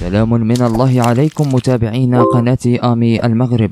سلام من الله عليكم متابعين قناة آمي المغرب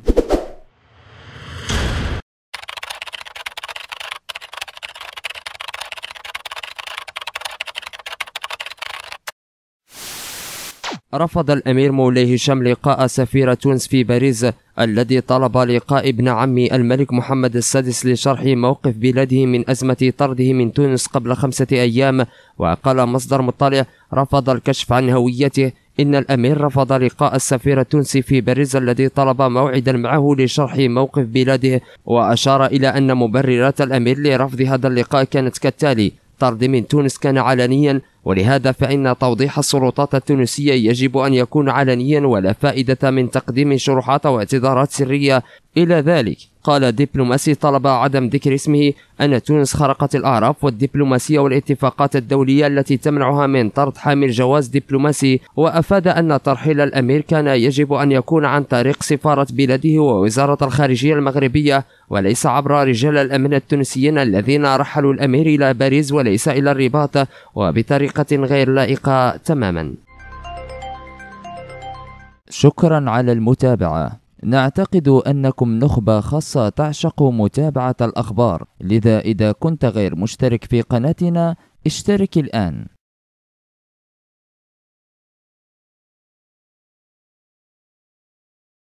رفض الأمير مولاي هشام لقاء سفير تونس في باريس الذي طلب لقاء ابن عم الملك محمد السادس لشرح موقف بلاده من أزمة طرده من تونس قبل خمسة أيام وقال مصدر مطلع رفض الكشف عن هويته إن الأمير رفض لقاء السفير التونسي في باريس الذي طلب موعدا معه لشرح موقف بلاده وأشار إلى أن مبررات الأمير لرفض هذا اللقاء كانت كالتالي طرد من تونس كان علنيا ولهذا فإن توضيح السلطات التونسية يجب أن يكون علنيا ولا فائدة من تقديم شروحات واعتذارات سرية إلى ذلك قال دبلوماسي طلب عدم ذكر اسمه أن تونس خرقت الأعراف والدبلوماسية والاتفاقات الدولية التي تمنعها من طرد حامل جواز دبلوماسي وأفاد أن ترحيل الأمير كان يجب أن يكون عن طريق سفارة بلاده ووزارة الخارجية المغربية وليس عبر رجال الأمن التونسيين الذين رحلوا الأمير إلى باريس وليس إلى الرباط وبطريقة بطريقة غير لائقة تماما شكرا على المتابعة نعتقد أنكم نخبة خاصة تعشق متابعة الأخبار لذا إذا كنت غير مشترك في قناتنا اشترك الآن